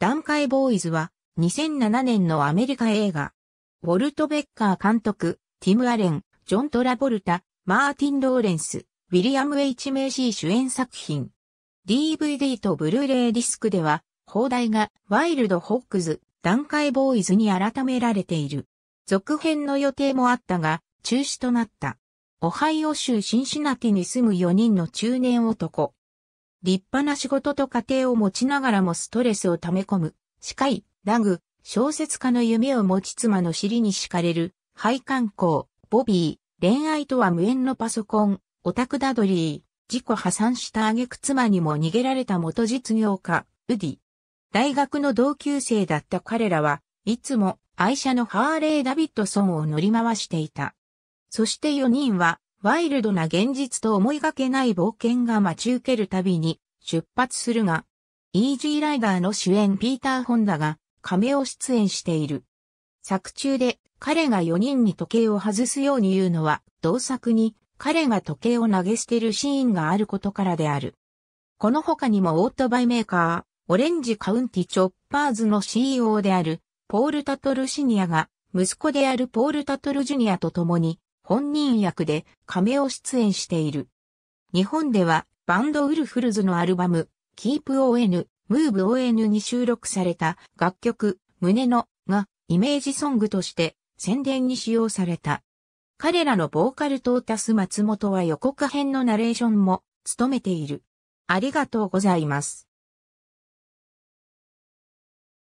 段階ボーイズは2007年のアメリカ映画。ウォルト・ベッカー監督、ティム・アレン、ジョン・トラボルタ、マーティン・ローレンス、ウィリアム・ H・ メイシー主演作品。DVD とブルーレイディスクでは、放題がワイルド・ホックズ、段階ボーイズに改められている。続編の予定もあったが、中止となった。オハイオ州シンシナティに住む4人の中年男、立派な仕事と家庭を持ちながらもストレスを溜め込む、司会、ダラグ、小説家の夢を持ち妻の尻に敷かれる、配管工、ボビー、恋愛とは無縁のパソコン、オタクダドリー、自己破産した挙句妻にも逃げられた元実業家、ウディ。大学の同級生だった彼らは、いつも愛車のハーレー・ダビッドソンを乗り回していた。そして4人はワイルドな現実と思いがけない冒険が待ち受けるたびに出発するが、イージーライダーの主演ピーター・ホンダが亀を出演している。作中で彼が4人に時計を外すように言うのは、同作に彼が時計を投げ捨てるシーンがあることからである。この他にもオートバイメーカー、オレンジカウンティチョッパーズの CEO である、ポール・タトルシニアが、息子であるポール・タトルジュニアと共に、本人役で亀を出演している。日本ではバンドウルフルズのアルバム Keep On, Move On に収録された楽曲胸のがイメージソングとして宣伝に使用された。彼らのボーカルトータス松本は予告編のナレーションも務めている。ありがとうございます。